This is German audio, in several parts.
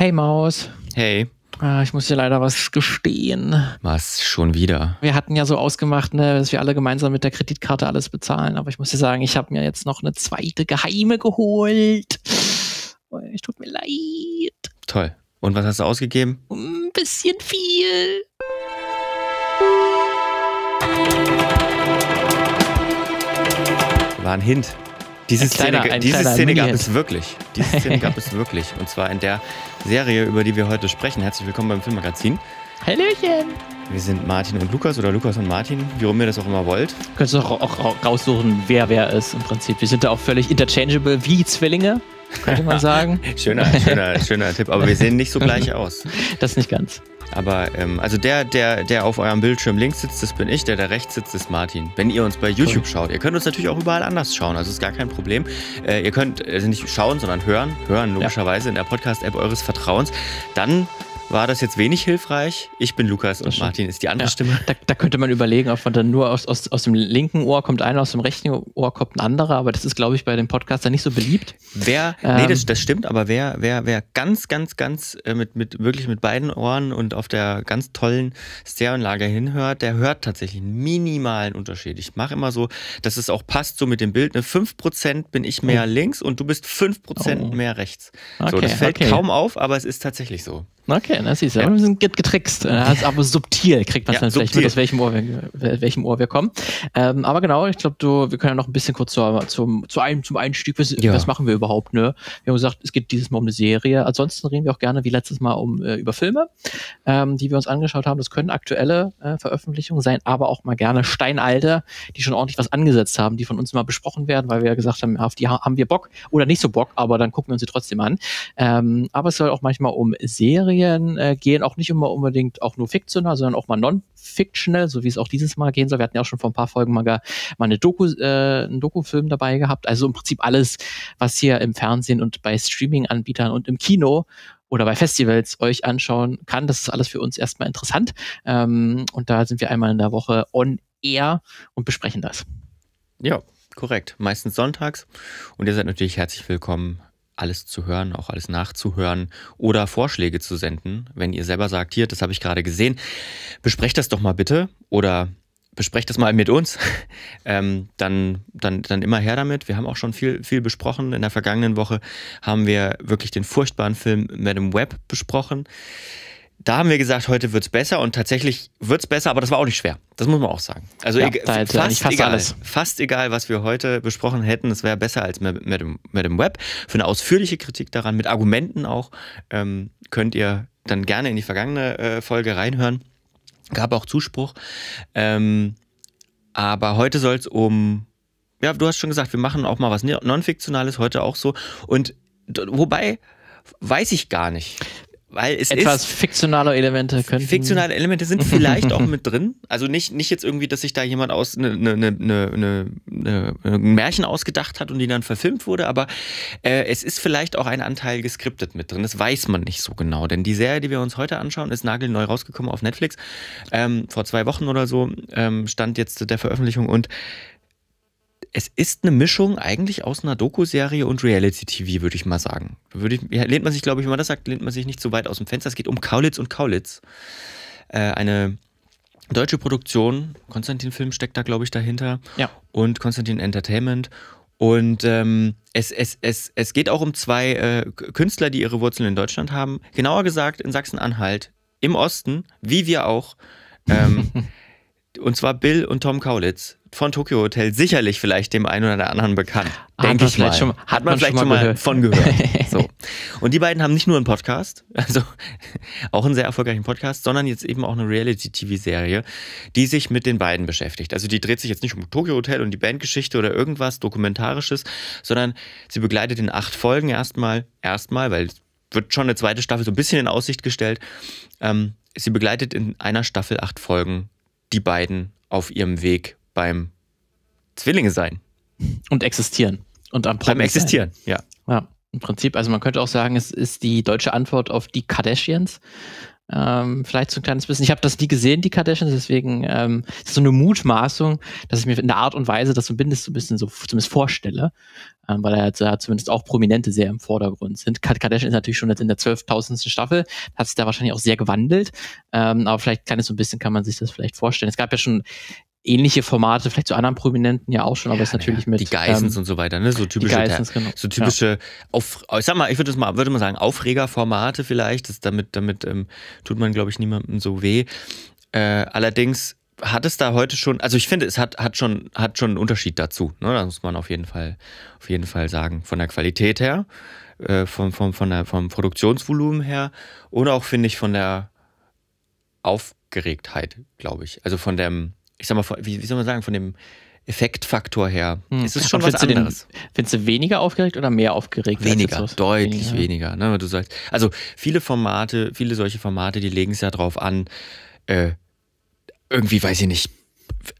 Hey Maus. Hey. Ah, ich muss dir leider was gestehen. Was? Schon wieder? Wir hatten ja so ausgemacht, ne, dass wir alle gemeinsam mit der Kreditkarte alles bezahlen. Aber ich muss dir sagen, ich habe mir jetzt noch eine zweite geheime geholt. Es oh, tut mir leid. Toll. Und was hast du ausgegeben? Ein bisschen viel. War ein Hint. Diese ein Szene, kleiner, diese Szene gab es wirklich. Diese Szene gab es wirklich. Und zwar in der Serie, über die wir heute sprechen. Herzlich willkommen beim Filmmagazin. Hallöchen! Wir sind Martin und Lukas oder Lukas und Martin, wie rum ihr das auch immer wollt. Könntest du auch, auch raussuchen, wer wer ist im Prinzip. Wir sind da auch völlig interchangeable wie Zwillinge, könnte man sagen. schöner, schöner, schöner Tipp, aber wir sehen nicht so gleich aus. Das nicht ganz. Aber ähm, also der, der, der auf eurem Bildschirm links sitzt, das bin ich, der da rechts sitzt, ist Martin. Wenn ihr uns bei YouTube cool. schaut, ihr könnt uns natürlich auch überall anders schauen, also ist gar kein Problem. Äh, ihr könnt äh, also nicht schauen, sondern hören, hören logischerweise ja. in der Podcast-App eures Vertrauens. Dann war das jetzt wenig hilfreich? Ich bin Lukas und Martin ist die andere ja, Stimme. Da, da, könnte man überlegen, ob man dann nur aus, aus, aus dem linken Ohr kommt einer, aus dem rechten Ohr kommt ein anderer, aber das ist, glaube ich, bei den Podcastern nicht so beliebt. Wer, ähm, nee, das, das stimmt, aber wer, wer, wer ganz, ganz, ganz äh, mit, mit wirklich mit beiden Ohren und auf der ganz tollen Stereoanlage hinhört, der hört tatsächlich einen minimalen Unterschied. Ich mache immer so, dass es auch passt so mit dem Bild. Ne? 5% bin ich mehr oh. links und du bist 5% oh. mehr rechts. Okay, so, das fällt okay. kaum auf, aber es ist tatsächlich so. Okay, Okay, das ist ja. Wir sind getrickst. Äh, also aber subtil kriegt man ja, dann vielleicht mit, aus welchem Ohr wir, äh, welchem Ohr wir kommen. Ähm, aber genau, ich glaube, wir können ja noch ein bisschen kurz zu, zum, zu einem, zum Einstieg, was, ja. was machen wir überhaupt, ne? Wir haben gesagt, es geht dieses Mal um eine Serie. Ansonsten reden wir auch gerne, wie letztes Mal, um äh, über Filme, ähm, die wir uns angeschaut haben. Das können aktuelle äh, Veröffentlichungen sein, aber auch mal gerne steinalte, die schon ordentlich was angesetzt haben, die von uns mal besprochen werden, weil wir ja gesagt haben, auf die haben wir Bock oder nicht so Bock, aber dann gucken wir uns sie trotzdem an. Ähm, aber es soll auch manchmal um Serien äh, gehen auch nicht immer unbedingt auch nur fiktional, sondern auch mal non-fictional, so wie es auch dieses Mal gehen soll. Wir hatten ja auch schon vor ein paar Folgen mal, gar, mal eine Doku, äh, einen Dokufilm dabei gehabt. Also im Prinzip alles, was hier im Fernsehen und bei Streaming-Anbietern und im Kino oder bei Festivals euch anschauen kann. Das ist alles für uns erstmal interessant. Ähm, und da sind wir einmal in der Woche on air und besprechen das. Ja, korrekt. Meistens sonntags. Und ihr seid natürlich herzlich willkommen, alles zu hören, auch alles nachzuhören oder Vorschläge zu senden. Wenn ihr selber sagt, hier, das habe ich gerade gesehen, besprecht das doch mal bitte oder besprecht das mal mit uns, ähm, dann, dann, dann immer her damit. Wir haben auch schon viel, viel besprochen. In der vergangenen Woche haben wir wirklich den furchtbaren Film Madame Web besprochen da haben wir gesagt, heute wird es besser und tatsächlich wird es besser, aber das war auch nicht schwer. Das muss man auch sagen. Also ja, egal, fast, fast, egal, alles. fast egal, was wir heute besprochen hätten, es wäre besser als mit, mit, dem, Web. Für eine ausführliche Kritik daran, mit Argumenten auch, ähm, könnt ihr dann gerne in die vergangene äh, Folge reinhören. Gab auch Zuspruch. Ähm, aber heute soll es um, ja, du hast schon gesagt, wir machen auch mal was Non-Fiktionales, heute auch so. Und wobei, weiß ich gar nicht weil es etwas ist, fiktionale Elemente können fiktionale Elemente sind vielleicht auch mit drin also nicht nicht jetzt irgendwie dass sich da jemand aus ne, ne, ne, ne, ne, ne ein Märchen ausgedacht hat und die dann verfilmt wurde aber äh, es ist vielleicht auch ein Anteil geskriptet mit drin das weiß man nicht so genau denn die Serie die wir uns heute anschauen ist nagelneu rausgekommen auf Netflix ähm, vor zwei Wochen oder so ähm, stand jetzt der Veröffentlichung und es ist eine Mischung eigentlich aus einer Doku-Serie und Reality-TV, würde ich mal sagen. Würde ich, lehnt man sich, glaube ich, wenn man das sagt, lehnt man sich nicht so weit aus dem Fenster. Es geht um Kaulitz und Kaulitz. Äh, eine deutsche Produktion. Konstantin Film steckt da, glaube ich, dahinter. Ja. Und Konstantin Entertainment. Und ähm, es, es, es, es geht auch um zwei äh, Künstler, die ihre Wurzeln in Deutschland haben. Genauer gesagt in Sachsen-Anhalt, im Osten, wie wir auch. Ähm, und zwar Bill und Tom Kaulitz von Tokyo Hotel sicherlich vielleicht dem einen oder anderen bekannt. Ah, Denke ich mal. Schon, hat, hat man, man, vielleicht schon mal, gehört. von gehört. So. Und die beiden haben nicht nur einen Podcast, also auch einen sehr erfolgreichen Podcast, sondern jetzt eben auch eine Reality-TV-Serie, die sich mit den beiden beschäftigt. Also die dreht sich jetzt nicht um Tokyo Hotel und die Bandgeschichte oder irgendwas Dokumentarisches, sondern sie begleitet in acht Folgen erstmal, erstmal, weil es wird schon eine zweite Staffel so ein bisschen in Aussicht gestellt. Ähm, sie begleitet in einer Staffel acht Folgen die beiden auf ihrem Weg beim Zwillinge sein. Und existieren. Und am Promis Beim Existieren, sein. ja. Ja, im Prinzip. Also man könnte auch sagen, es ist die deutsche Antwort auf die Kardashians. Ähm, vielleicht so ein kleines bisschen. Ich habe das nie gesehen, die Kardashians, deswegen ähm, ist so eine Mutmaßung, dass ich mir in der Art und Weise das zumindest so ein bisschen so zumindest vorstelle, ähm, weil da, da zumindest auch Prominente sehr im Vordergrund sind. Kardashian ist natürlich schon jetzt in der 12.000. Staffel, hat sich da wahrscheinlich auch sehr gewandelt, ähm, aber vielleicht kleines so ein bisschen kann man sich das vielleicht vorstellen. Es gab ja schon ähnliche Formate, vielleicht zu anderen Prominenten ja auch schon, aber ja, ist natürlich ja. mit. Die Geissens ähm, und so weiter, ne? So typische, Geissens, genau. so typische ja. auf, ich sag mal, ich würde mal, würde mal sagen, Aufregerformate vielleicht. Das damit, damit ähm, tut man, glaube ich, niemandem so weh. Äh, allerdings hat es da heute schon, also ich finde, es hat, hat, schon, hat schon einen Unterschied dazu. Ne? Das muss man auf jeden Fall, auf jeden Fall sagen. Von der Qualität her, äh, vom, vom, von der, vom Produktionsvolumen her und auch, finde ich, von der Aufgeregtheit, glaube ich. Also von dem ich sag mal, wie, wie soll man sagen, von dem Effektfaktor her. Hm. Es ist schon was anderes. Findest du weniger aufgeregt oder mehr aufgeregt? Weniger, deutlich weniger. weniger ne, du sagst, also viele Formate, viele solche Formate, die legen es ja drauf an, äh, irgendwie, weiß ich nicht,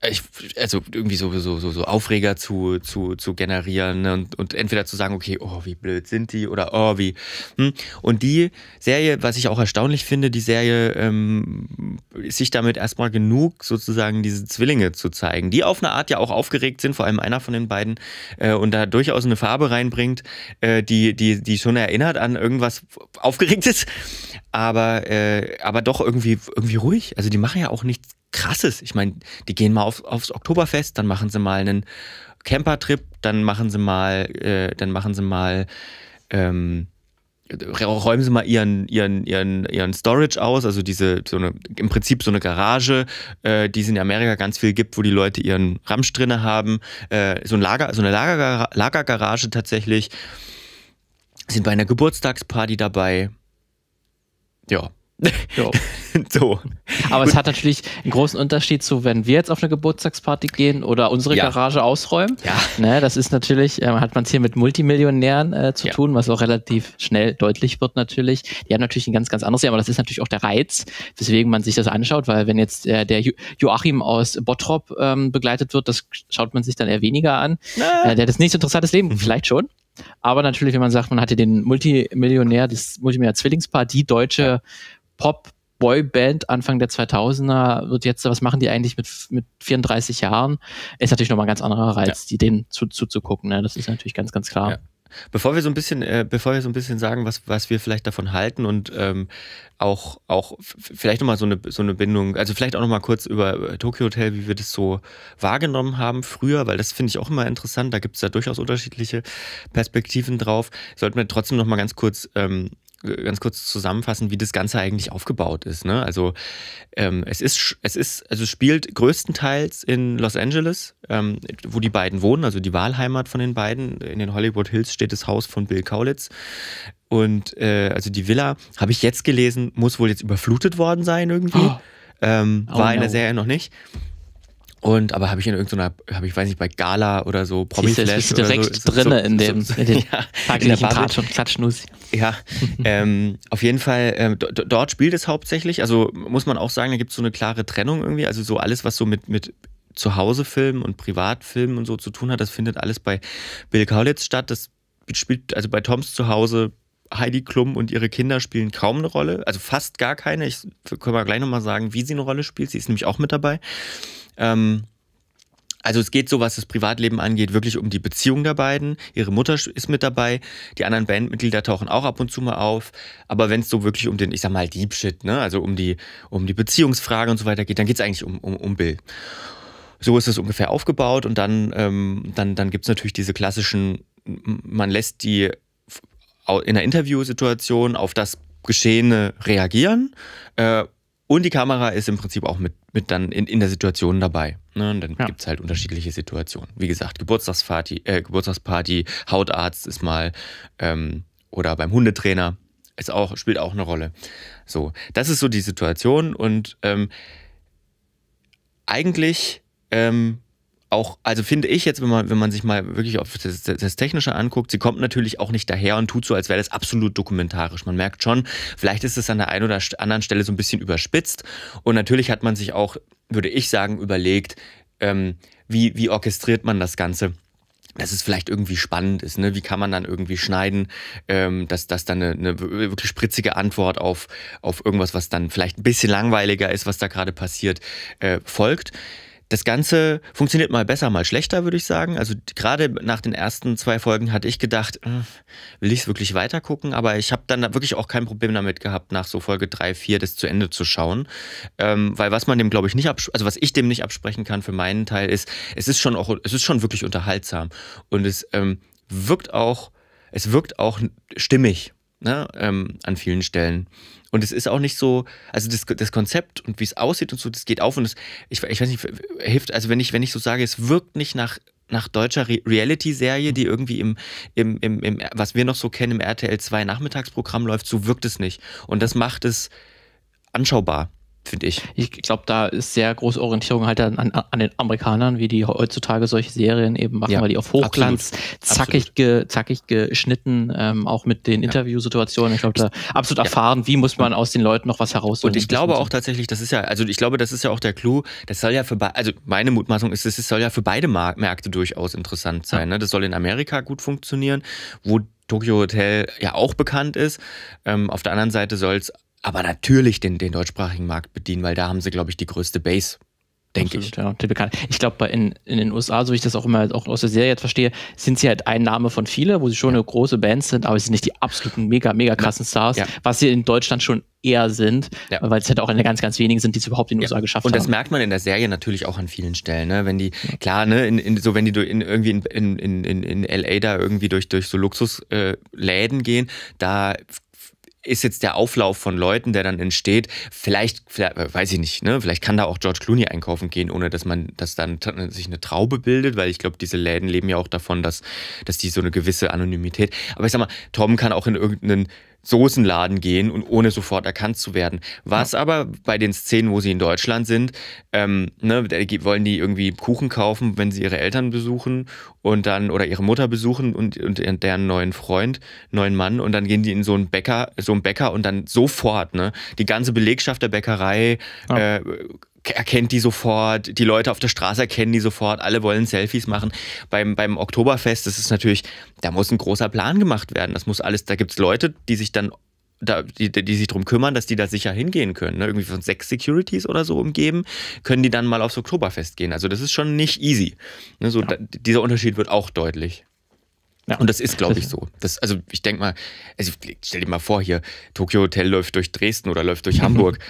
ich, also irgendwie so, so, so, so Aufreger zu, zu, zu generieren ne, und, und entweder zu sagen, okay, oh, wie blöd sind die oder oh, wie. Hm. Und die Serie, was ich auch erstaunlich finde, die Serie ähm, ist sich damit erstmal genug, sozusagen diese Zwillinge zu zeigen, die auf eine Art ja auch aufgeregt sind, vor allem einer von den beiden, äh, und da durchaus eine Farbe reinbringt, äh, die, die, die schon erinnert an irgendwas Aufgeregtes, aber, äh, aber doch irgendwie, irgendwie ruhig. Also die machen ja auch nichts krasses. Ich meine, die gehen mal auf, aufs Oktoberfest, dann machen sie mal einen Campertrip, dann machen sie mal, äh, dann machen sie mal, ähm, äh, räumen sie mal ihren, ihren, ihren, ihren Storage aus, also diese, so eine, im Prinzip so eine Garage, äh, die es in Amerika ganz viel gibt, wo die Leute ihren Ramsch drinne haben, äh, so ein Lager, so eine Lager, Lagergarage tatsächlich, sind bei einer Geburtstagsparty dabei. Ja, Jo. so. Aber es hat natürlich einen großen Unterschied zu, wenn wir jetzt auf eine Geburtstagsparty gehen oder unsere ja. Garage ausräumen. Ja. Ne, das ist natürlich, ähm, hat man es hier mit Multimillionären äh, zu ja. tun, was auch relativ schnell deutlich wird natürlich. Die haben natürlich ein ganz, ganz anderes, Jahr, aber das ist natürlich auch der Reiz, weswegen man sich das anschaut, weil wenn jetzt äh, der Joachim aus Bottrop ähm, begleitet wird, das schaut man sich dann eher weniger an. Äh, der hat das nicht so interessantes Leben, mhm. vielleicht schon. Aber natürlich, wenn man sagt, man hatte den Multimillionär, das Multimillionär-Zwillingspaar, die deutsche ja Pop Boyband Anfang der 2000er wird jetzt, was machen die eigentlich mit, mit 34 Jahren? Ist natürlich nochmal ein ganz anderer Reiz, ja. die denen zu, zuzugucken. Ne? Das ist natürlich ganz, ganz klar. Ja. Bevor wir so ein bisschen, äh, bevor wir so ein bisschen sagen, was, was wir vielleicht davon halten und ähm, auch, auch vielleicht nochmal so eine, so eine Bindung, also vielleicht auch nochmal kurz über Tokyo Hotel, wie wir das so wahrgenommen haben früher, weil das finde ich auch immer interessant, da gibt es ja durchaus unterschiedliche Perspektiven drauf. Sollten wir trotzdem nochmal ganz kurz ähm, ganz kurz zusammenfassen, wie das Ganze eigentlich aufgebaut ist. Ne? Also ähm, es ist, es ist, also es spielt größtenteils in Los Angeles, ähm, wo die beiden wohnen, also die Wahlheimat von den beiden. In den Hollywood Hills steht das Haus von Bill Kaulitz. Und äh, also die Villa, habe ich jetzt gelesen, muss wohl jetzt überflutet worden sein irgendwie. Oh. Ähm, oh, war in der Serie noch nicht. Und aber habe ich in irgendeiner, habe ich weiß nicht, bei Gala oder so, Promi Flash Siehst du, oder direkt so, drinne so, in dem, so, in den ja, in der Tratsch und Klatschnuss. Ja, ähm, auf jeden Fall, ähm, dort spielt es hauptsächlich, also muss man auch sagen, da gibt es so eine klare Trennung irgendwie, also so alles, was so mit, mit Zuhausefilmen und Privatfilmen und so zu tun hat, das findet alles bei Bill Kaulitz statt, das spielt, also bei Toms Zuhause Heidi Klum und ihre Kinder spielen kaum eine Rolle, also fast gar keine. Ich können wir gleich nochmal sagen, wie sie eine Rolle spielt. Sie ist nämlich auch mit dabei. Ähm, also es geht so, was das Privatleben angeht, wirklich um die Beziehung der beiden. Ihre Mutter ist mit dabei, die anderen Bandmitglieder tauchen auch ab und zu mal auf. Aber wenn es so wirklich um den, ich sag mal, Deep Shit, ne? also um die, um die Beziehungsfrage und so weiter geht, dann geht es eigentlich um, um, um Bill. So ist es ungefähr aufgebaut und dann, ähm, dann, dann gibt es natürlich diese klassischen, man lässt die in einer Interviewsituation auf das Geschehene reagieren. Äh, und die Kamera ist im Prinzip auch mit, mit dann in, in der Situation dabei. Ne? Und dann ja. gibt es halt unterschiedliche Situationen. Wie gesagt, Geburtstagsparty, äh, Geburtstagsparty Hautarzt ist mal ähm, oder beim Hundetrainer ist auch, spielt auch eine Rolle. So, das ist so die Situation und ähm, eigentlich ähm, auch, also finde ich jetzt, wenn man, wenn man sich mal wirklich auf das, das, Technische anguckt, sie kommt natürlich auch nicht daher und tut so, als wäre das absolut dokumentarisch. Man merkt schon, vielleicht ist es an der einen oder anderen Stelle so ein bisschen überspitzt. Und natürlich hat man sich auch, würde ich sagen, überlegt, ähm, wie, wie orchestriert man das Ganze dass es vielleicht irgendwie spannend ist. Ne? Wie kann man dann irgendwie schneiden, ähm, dass das dann eine, eine, wirklich spritzige Antwort auf, auf irgendwas, was dann vielleicht ein bisschen langweiliger ist, was da gerade passiert, äh, folgt. Das Ganze funktioniert mal besser, mal schlechter, würde ich sagen. Also gerade nach den ersten zwei Folgen hatte ich gedacht, hm, will ich es wirklich weitergucken? Aber ich habe dann wirklich auch kein Problem damit gehabt, nach so Folge 3, 4 das zu Ende zu schauen. Ähm, weil was man dem, glaube ich, nicht absprechen, also was ich dem nicht absprechen kann für meinen Teil ist, es ist schon auch, es ist schon wirklich unterhaltsam. Und es ähm, wirkt auch, es wirkt auch stimmig ne, ähm, an vielen Stellen. Und es ist auch nicht so, also das, das Konzept und wie es aussieht und so, das geht auf und es, ich, ich weiß nicht, hilft, also wenn ich, wenn ich so sage, es wirkt nicht nach, nach deutscher Re Reality-Serie, die irgendwie im, im, im, im, was wir noch so kennen, im RTL 2 Nachmittagsprogramm läuft, so wirkt es nicht. Und das macht es anschaubar finde ich. Ich glaube, da ist sehr große Orientierung halt an, an, den Amerikanern, wie die heutzutage solche Serien eben machen, ja, weil die auf Hochglanz absolut, zackig, absolut. Ge, zackig geschnitten, ähm, auch mit den Interviewsituationen. Ich glaube, da absolut ja. erfahren, wie muss man aus den Leuten noch was herausholen. Und ich glaube auch tatsächlich, das ist ja, also ich glaube, das ist ja auch der Clou, das soll ja für, beide, also meine Mutmaßung ist, es soll ja für beide Märkte durchaus interessant sein. Ja. Ne? Das soll in Amerika gut funktionieren, wo Tokyo Hotel ja auch bekannt ist. Ähm, auf der anderen Seite soll es aber natürlich den, den deutschsprachigen Markt bedienen, weil da haben sie, glaube ich, die größte Base. Denke ich. Ja, bekannt. Ich glaube, in, in den USA, so wie ich das auch immer auch aus der Serie jetzt verstehe, sind sie halt ein Name von vielen, wo sie schon eine große Band sind, aber sie sind nicht die absoluten mega, mega krassen Stars, ja. was sie in Deutschland schon eher sind, ja. weil es halt auch eine ganz, ganz wenigen sind, die es überhaupt in den ja. USA geschafft haben. Und das haben. merkt man in der Serie natürlich auch an vielen Stellen, ne? Wenn die, klar, ne, in, in, so wenn die in, irgendwie in, in, in, in LA da irgendwie durch, durch so Luxusläden äh, gehen, da ist jetzt der Auflauf von Leuten, der dann entsteht. Vielleicht, vielleicht weiß ich nicht, ne? vielleicht kann da auch George Clooney einkaufen gehen, ohne dass man, dass dann sich eine Traube bildet, weil ich glaube, diese Läden leben ja auch davon, dass, dass die so eine gewisse Anonymität. Aber ich sag mal, Tom kann auch in irgendeinen Soßenladen gehen und ohne sofort erkannt zu werden. Was ja. aber bei den Szenen, wo sie in Deutschland sind, ähm, ne, wollen die irgendwie Kuchen kaufen, wenn sie ihre Eltern besuchen und dann oder ihre Mutter besuchen und, und deren neuen Freund, neuen Mann und dann gehen die in so einen Bäcker, so einen Bäcker und dann sofort, ne, die ganze Belegschaft der Bäckerei ja. äh, erkennt die sofort, die Leute auf der Straße erkennen die sofort, alle wollen Selfies machen. Beim, beim Oktoberfest, das ist natürlich, da muss ein großer Plan gemacht werden. Das muss alles, da gibt es Leute, die sich dann da, die, die sich darum kümmern, dass die da sicher hingehen können. Ne? Irgendwie von sechs Securities oder so umgeben, können die dann mal aufs Oktoberfest gehen. Also das ist schon nicht easy. Ne? So, ja. da, dieser Unterschied wird auch deutlich. Ja. Und das ist, glaube ich, so. Das, also ich denke mal, also stell dir mal vor, hier, Tokyo Hotel läuft durch Dresden oder läuft durch Hamburg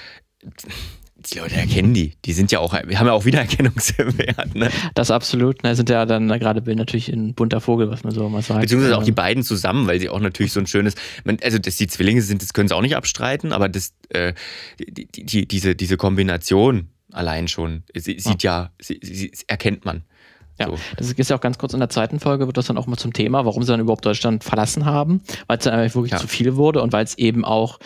die Leute erkennen die. Die sind ja auch, haben ja auch Wiedererkennungswert. Ne? Das absolut. Da ne, sind ja dann gerade Bill natürlich ein bunter Vogel, was man so mal sagt. Beziehungsweise auch also die beiden zusammen, weil sie auch natürlich so ein schönes, also dass die Zwillinge sind, das können sie auch nicht abstreiten, aber das, äh, die, die, diese, diese Kombination allein schon, sie, sieht ja, sie, sie, sie, erkennt man. Ja, so. das ist ja auch ganz kurz in der zweiten Folge, wird das dann auch mal zum Thema, warum sie dann überhaupt Deutschland verlassen haben, weil es dann einfach wirklich ja. zu viel wurde und weil es eben auch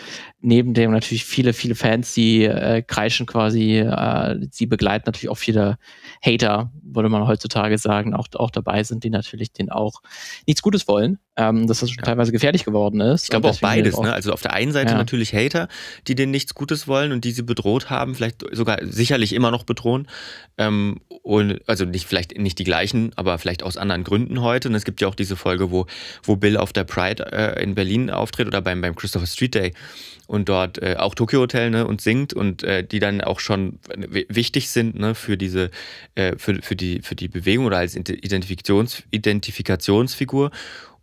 neben dem natürlich viele, viele Fans, die äh, kreischen quasi, äh, sie begleiten natürlich auch viele Hater, würde man heutzutage sagen, auch, auch dabei sind, die natürlich den auch nichts Gutes wollen, ähm, dass das schon ja. teilweise gefährlich geworden ist. Ich glaube auch beides, auch, ne? also auf der einen Seite ja. natürlich Hater, die denen nichts Gutes wollen und die sie bedroht haben, vielleicht sogar sicherlich immer noch bedrohen ähm, und also nicht vielleicht nicht die gleichen, aber vielleicht aus anderen Gründen heute und es gibt ja auch diese Folge, wo, wo Bill auf der Pride äh, in Berlin auftritt oder beim, beim Christopher Street Day und dort äh, auch Tokyo Hotel ne, und singt und äh, die dann auch schon wichtig sind ne, für diese äh, für, für, die, für die Bewegung oder als Identifikations Identifikationsfigur.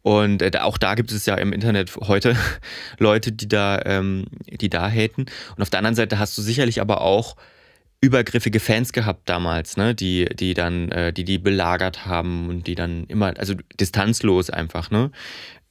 Und äh, auch da gibt es ja im Internet heute Leute, die da, ähm, die da haten. Und auf der anderen Seite hast du sicherlich aber auch übergriffige Fans gehabt damals, ne? die, die dann, äh, die die belagert haben und die dann immer, also distanzlos einfach, ne?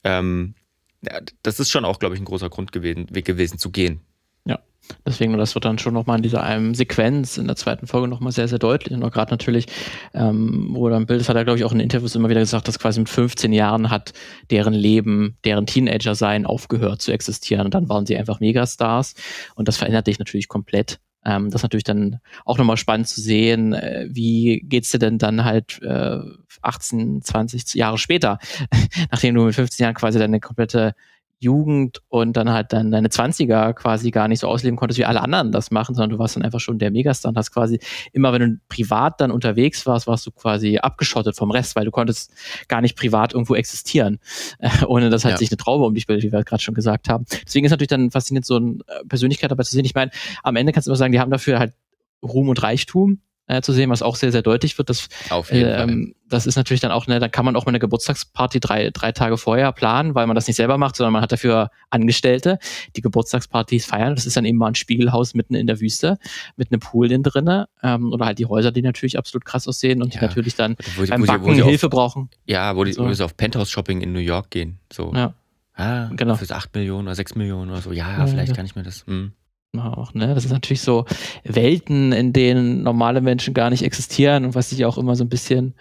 Ähm, ja, das ist schon auch, glaube ich, ein großer Grund gewesen, Weg gewesen zu gehen. Ja, deswegen, das wird dann schon nochmal in dieser einen ähm, Sequenz in der zweiten Folge nochmal sehr, sehr deutlich. Und auch gerade natürlich, ähm, wo dann Bild, das hat er, glaube ich, auch in Interviews immer wieder gesagt, dass quasi mit 15 Jahren hat deren Leben, deren Teenager-Sein aufgehört zu existieren. Und dann waren sie einfach Megastars. Und das verändert dich natürlich komplett. Ähm, das ist natürlich dann auch nochmal spannend zu sehen, äh, wie geht's dir denn dann halt äh, 18, 20 Jahre später, nachdem du mit 15 Jahren quasi deine komplette Jugend und dann halt dann deine Zwanziger quasi gar nicht so ausleben konntest, wie alle anderen das machen, sondern du warst dann einfach schon der Megastand, hast quasi immer, wenn du privat dann unterwegs warst, warst du quasi abgeschottet vom Rest, weil du konntest gar nicht privat irgendwo existieren, äh, ohne dass halt ja. sich eine Traube um dich bildet, wie wir gerade schon gesagt haben. Deswegen ist natürlich dann faszinierend, so eine äh, Persönlichkeit dabei zu sehen. Ich meine, am Ende kannst du immer sagen, die haben dafür halt Ruhm und Reichtum, äh, zu sehen, was auch sehr, sehr deutlich wird. Dass, Auf jeden äh, Fall. Das ist natürlich dann auch, ne, da kann man auch mal eine Geburtstagsparty drei, drei Tage vorher planen, weil man das nicht selber macht, sondern man hat dafür Angestellte, die Geburtstagspartys feiern. Das ist dann eben mal ein Spiegelhaus mitten in der Wüste mit einem Pool in drinne ähm, oder halt die Häuser, die natürlich absolut krass aussehen und ja. die natürlich dann wo beim Backen wo sie, wo sie Hilfe auf, brauchen. Ja, wo, die, so. wo sie auf Penthouse-Shopping in New York gehen. So. Ja. Ah, genau. Für 8 Millionen oder 6 Millionen oder so. Ja, ja vielleicht ja. kann ich mir das. Mh. Hm auch. Ne? Das ist natürlich so Welten, in denen normale Menschen gar nicht existieren und was ich auch immer so ein bisschen,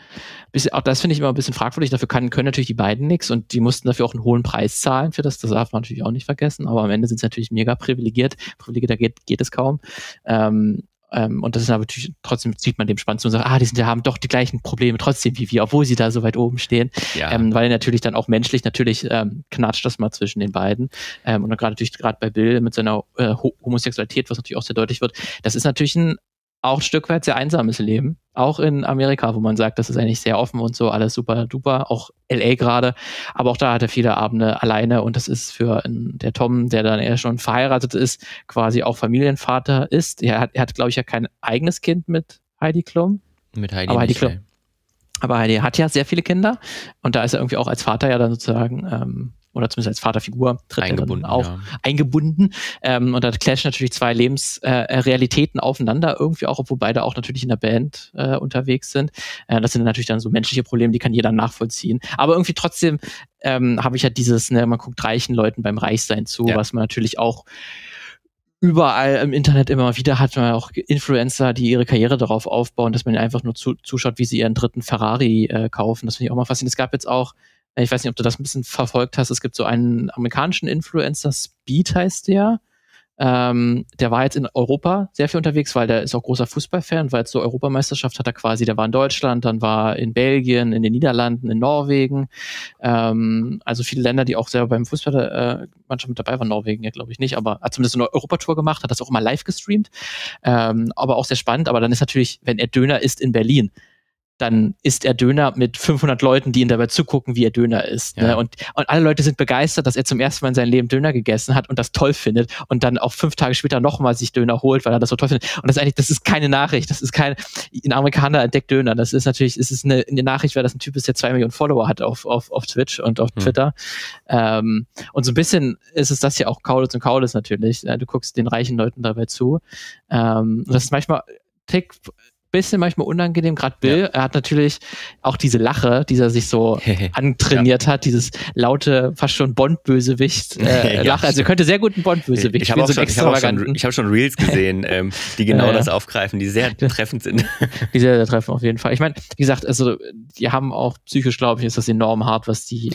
bisschen auch das finde ich immer ein bisschen fragwürdig. Dafür kann, können natürlich die beiden nichts und die mussten dafür auch einen hohen Preis zahlen für das. Das darf man natürlich auch nicht vergessen. Aber am Ende sind sie natürlich mega privilegiert. Privilegiert, da geht, geht es kaum. Ähm, ähm, und das ist aber natürlich, trotzdem zieht man dem spannend zu und sagt, ah, die sind, die haben doch die gleichen Probleme trotzdem wie wir, obwohl sie da so weit oben stehen. Ja. Ähm, weil natürlich dann auch menschlich, natürlich ähm, knatscht das mal zwischen den beiden. Ähm, und dann gerade natürlich gerade bei Bill mit seiner äh, Homosexualität, was natürlich auch sehr deutlich wird, das ist natürlich ein auch ein Stück weit sehr einsames Leben. Auch in Amerika, wo man sagt, das ist eigentlich sehr offen und so, alles super duper, auch LA gerade. Aber auch da hat er viele Abende alleine und das ist für der Tom, der dann eher schon verheiratet ist, quasi auch Familienvater ist. Er hat, er hat glaube ich, ja kein eigenes Kind mit Heidi Klum. Mit Heidi, aber Heidi Klum. Aber Heidi hat ja sehr viele Kinder und da ist er irgendwie auch als Vater ja dann sozusagen, ähm, oder zumindest als Vaterfigur, tritt eingebunden, auch ja. eingebunden. Ähm, und da clashen natürlich zwei Lebensrealitäten äh, äh aufeinander, irgendwie auch, obwohl beide auch natürlich in der Band äh, unterwegs sind. Äh, das sind natürlich dann so menschliche Probleme, die kann jeder nachvollziehen. Aber irgendwie trotzdem ähm, habe ich halt dieses, ne, man guckt reichen Leuten beim Reichsein zu, ja. was man natürlich auch überall im Internet immer wieder hat man auch Influencer, die ihre Karriere darauf aufbauen, dass man einfach nur zu, zuschaut, wie sie ihren dritten Ferrari äh, kaufen. Das finde ich auch mal faszinierend. Es gab jetzt auch, ich weiß nicht, ob du das ein bisschen verfolgt hast, es gibt so einen amerikanischen Influencer, Speed heißt der, ähm, der war jetzt in Europa sehr viel unterwegs, weil der ist auch großer Fußballfan, weil jetzt so Europameisterschaft hat er quasi, der war in Deutschland, dann war in Belgien, in den Niederlanden, in Norwegen. Ähm, also viele Länder, die auch selber beim Fußball äh, manchmal mit dabei waren, Norwegen ja glaube ich nicht, aber hat zumindest eine Europatour gemacht, hat das auch immer live gestreamt. Ähm, aber auch sehr spannend, aber dann ist natürlich, wenn er Döner isst in Berlin, dann isst er Döner mit 500 Leuten, die ihn dabei zugucken, wie er Döner isst. Ja. Ne? Und, und alle Leute sind begeistert, dass er zum ersten Mal in seinem Leben Döner gegessen hat und das toll findet und dann auch fünf Tage später nochmal sich Döner holt, weil er das so toll findet. Und das ist eigentlich, das ist keine Nachricht, das ist kein, ein Amerikaner entdeckt Döner. Das ist natürlich, es ist eine, eine Nachricht, weil das ein Typ ist, der zwei Millionen Follower hat auf, auf, auf Twitch und auf mhm. Twitter. Ähm, und so ein bisschen ist es das hier auch Kaulitz und Kaulitz natürlich. Ne? Du guckst den reichen Leuten dabei zu. Ähm, das ist manchmal Tick bisschen manchmal unangenehm, gerade Bill, ja. er hat natürlich auch diese Lache, die er sich so antrainiert ja. hat, dieses laute, fast schon Bond-Bösewicht äh, Lache. Also er könnte sehr gut ein Bond-Bösewicht Ich habe so schon, ich hab schon, hab schon Reels gesehen, ähm, die genau äh, das aufgreifen, die sehr treffend sind. die sehr, sehr treffend auf jeden Fall. Ich meine, wie gesagt, also die haben auch psychisch, glaube ich, ist das enorm hart, was die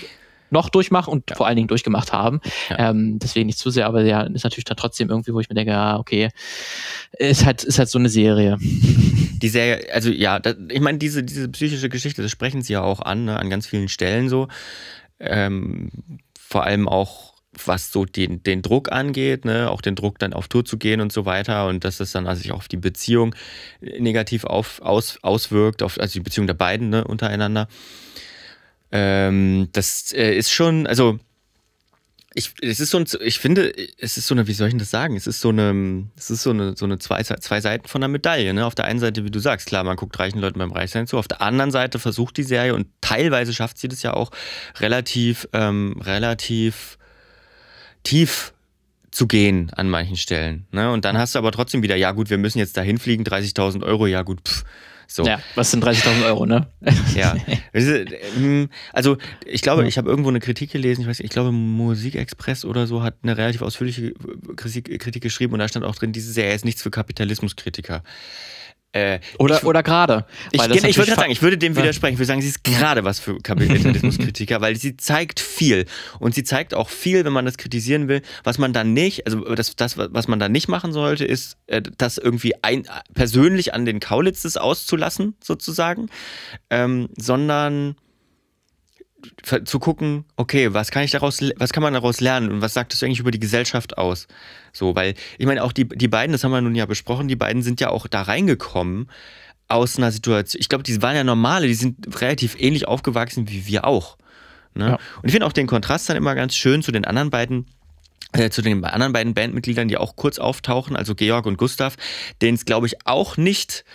noch durchmachen und ja. vor allen Dingen durchgemacht haben. Ja. Ähm, deswegen nicht zu sehr, aber ja, ist natürlich dann trotzdem irgendwie, wo ich mir denke, ja, ah, okay, ist halt, ist halt so eine Serie die sehr, also ja, das, ich meine, diese, diese psychische Geschichte, das sprechen sie ja auch an, ne, an ganz vielen Stellen so. Ähm, vor allem auch, was so den, den Druck angeht, ne, auch den Druck dann auf Tour zu gehen und so weiter und dass das dann sich auch auf die Beziehung negativ auf, aus, auswirkt, auf, also die Beziehung der beiden ne, untereinander. Ähm, das äh, ist schon, also ich, es ist so ein, ich finde, es ist so eine, wie soll ich denn das sagen? Es ist so eine, es ist so eine, so eine zwei, zwei Seiten von einer Medaille. Ne? Auf der einen Seite, wie du sagst, klar, man guckt reichen Leuten beim Reichsein zu. Auf der anderen Seite versucht die Serie und teilweise schafft sie das ja auch relativ, ähm, relativ tief zu gehen an manchen Stellen. Ne? Und dann hast du aber trotzdem wieder, ja gut, wir müssen jetzt dahin fliegen, 30.000 Euro, ja gut, pff so. Ja, was sind 30.000 Euro, ne? ja. Ähm, also, ich glaube, ich habe irgendwo eine Kritik gelesen, ich weiß nicht, ich glaube, Musikexpress oder so hat eine relativ ausführliche äh, Kritik, geschrieben und da stand auch drin, diese Serie ist nichts für Kapitalismuskritiker. Äh, oder ich, oder gerade. Ich, ich, ich würde sagen, ich würde dem widersprechen. Ich würde sagen, sie ist gerade was für Kapitalismuskritiker, weil sie zeigt viel. Und sie zeigt auch viel, wenn man das kritisieren will. Was man dann nicht, also das, das was man dann nicht machen sollte, ist, äh, das irgendwie ein, äh, persönlich an den Kaulitzes auszulassen, sozusagen, ähm, sondern zu gucken, okay, was kann ich daraus, was kann man daraus lernen und was sagt das eigentlich über die Gesellschaft aus? So, weil ich meine, auch die, die beiden, das haben wir nun ja besprochen, die beiden sind ja auch da reingekommen aus einer Situation. Ich glaube, die waren ja normale, die sind relativ ähnlich aufgewachsen wie wir auch. Ne? Ja. Und ich finde auch den Kontrast dann immer ganz schön zu den anderen beiden. Äh, zu den anderen beiden Bandmitgliedern, die auch kurz auftauchen, also Georg und Gustav, denen es, glaube ich, auch nicht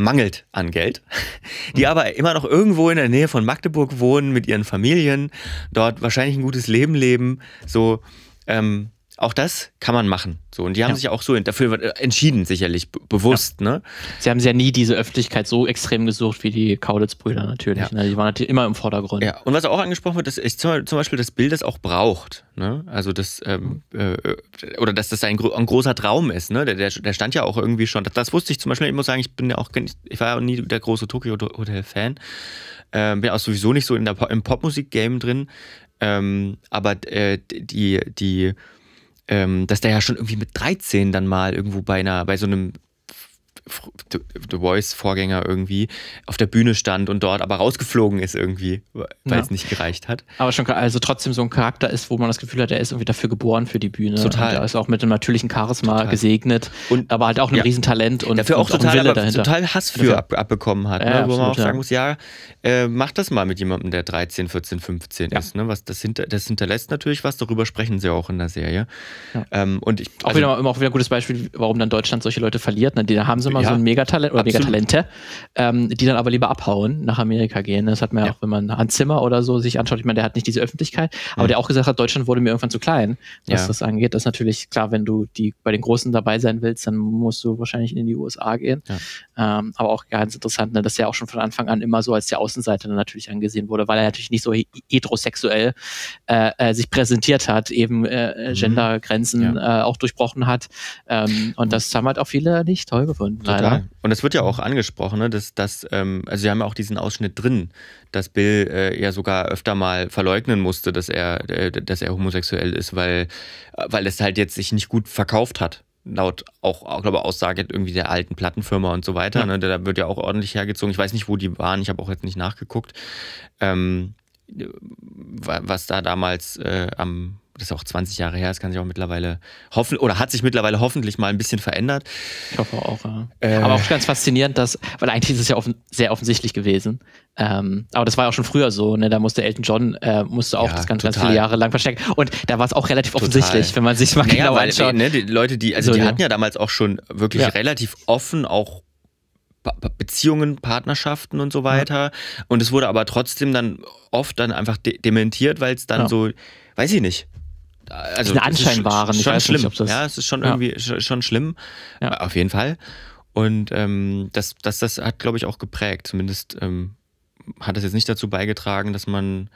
mangelt an Geld, die hm. aber immer noch irgendwo in der Nähe von Magdeburg wohnen mit ihren Familien, dort wahrscheinlich ein gutes Leben leben, so ähm, auch das kann man machen. So, und die haben ja. sich auch so dafür äh, entschieden, sicherlich bewusst. Ja. Ne? Sie haben ja nie diese Öffentlichkeit so extrem gesucht wie die Kaulitz-Brüder natürlich. Ja. Ne? Die waren natürlich immer im Vordergrund. Ja. Und was auch angesprochen wird, dass zum Beispiel das Bild das auch braucht. Ne? Also das, ähm, äh, äh oder dass das ein, ein, großer Traum ist. Ne? Der, der, der, stand ja auch irgendwie schon. Das, das, wusste ich zum Beispiel. Ich muss sagen, ich bin ja auch, ich war ja nie der große Tokyo Hotel Fan. Ähm, bin auch sowieso nicht so in der, im Popmusik-Game drin. Ähm, aber äh, die, die ähm, dass der ja schon irgendwie mit 13 dann mal irgendwo bei einer, bei so einem The Voice-Vorgänger irgendwie auf der Bühne stand und dort aber rausgeflogen ist irgendwie, weil ja. es nicht gereicht hat. Aber schon, also trotzdem so ein Charakter ist, wo man das Gefühl hat, er ist irgendwie dafür geboren für die Bühne. Total. Und er ist auch mit einem natürlichen Charisma total. gesegnet, und, aber halt auch ein ja. Riesentalent und dafür auch, und total, auch dahinter. total Hass für ab, abbekommen hat, ne? ja, ne? wo absolut, man auch sagen muss, ja, äh, mach das mal mit jemandem, der 13, 14, 15 ist. Ne? Was das, hinter, das hinterlässt natürlich was, darüber sprechen sie auch in der Serie. Ähm, und ich, also, auch, wieder, auch wieder ein gutes Beispiel, warum dann Deutschland solche Leute verliert. Ne? Die haben haben sie mal ja, so ein Megatalent oder absolut. Megatalente, ähm, die dann aber lieber abhauen, nach Amerika gehen. Das hat man ja, auch, wenn man Hans Zimmer oder so sich anschaut. Ich meine, der hat nicht diese Öffentlichkeit, aber der auch gesagt hat, Deutschland wurde mir irgendwann zu klein, was das angeht. Das ist natürlich klar, wenn du die bei den Großen dabei sein willst, dann musst du wahrscheinlich in die USA gehen. Ähm, aber auch ganz interessant, ne, dass er auch schon von Anfang an immer so als der Außenseiter dann natürlich angesehen wurde, weil er natürlich nicht so heterosexuell äh, äh, sich präsentiert hat, eben äh, äh mhm. Gendergrenzen äh, auch durchbrochen hat. Ähm, und das haben halt auch viele nicht toll gefunden. Hintergrund, Total. leider. Und es wird ja auch angesprochen, ne, dass, dass ähm, also sie haben ja auch diesen Ausschnitt drin, dass Bill äh, ja sogar öfter mal verleugnen musste, dass er, äh, dass er homosexuell ist, weil, weil es halt jetzt sich nicht gut verkauft hat. Laut auch, auch glaube Aussage irgendwie der alten Plattenfirma und so weiter. Ja. Ne, da wird ja auch ordentlich hergezogen. Ich weiß nicht, wo die waren, ich habe auch jetzt nicht nachgeguckt. Ähm, was da damals äh, am das ist auch 20 Jahre her, das kann sich auch mittlerweile hoffen oder hat sich mittlerweile hoffentlich mal ein bisschen verändert. Ich hoffe auch, ja. Äh, aber auch ganz faszinierend, dass, weil eigentlich ist es ja offen, sehr offensichtlich gewesen. Ähm, aber das war ja auch schon früher so, ne? Da musste Elton John, äh, musste auch ja, das ganz, ganz viele Jahre lang verstecken. Und da war es auch relativ total. offensichtlich, wenn man sich mal naja, genau weil, anschaut. Ne, die Leute, die, also so, die ja. hatten ja damals auch schon wirklich ja. relativ offen auch Beziehungen, Partnerschaften und so weiter. Ja. Und es wurde aber trotzdem dann oft dann einfach de dementiert, weil es dann ja. so, weiß ich nicht, also diesen Anschein waren. Ich weiß schlimm. Nicht, ob das, ja, es ist schon ja. irgendwie schon schlimm. Ja. Auf jeden Fall. Und ähm, das, das, das hat, glaube ich, auch geprägt. Zumindest ähm, hat das jetzt nicht dazu beigetragen, dass man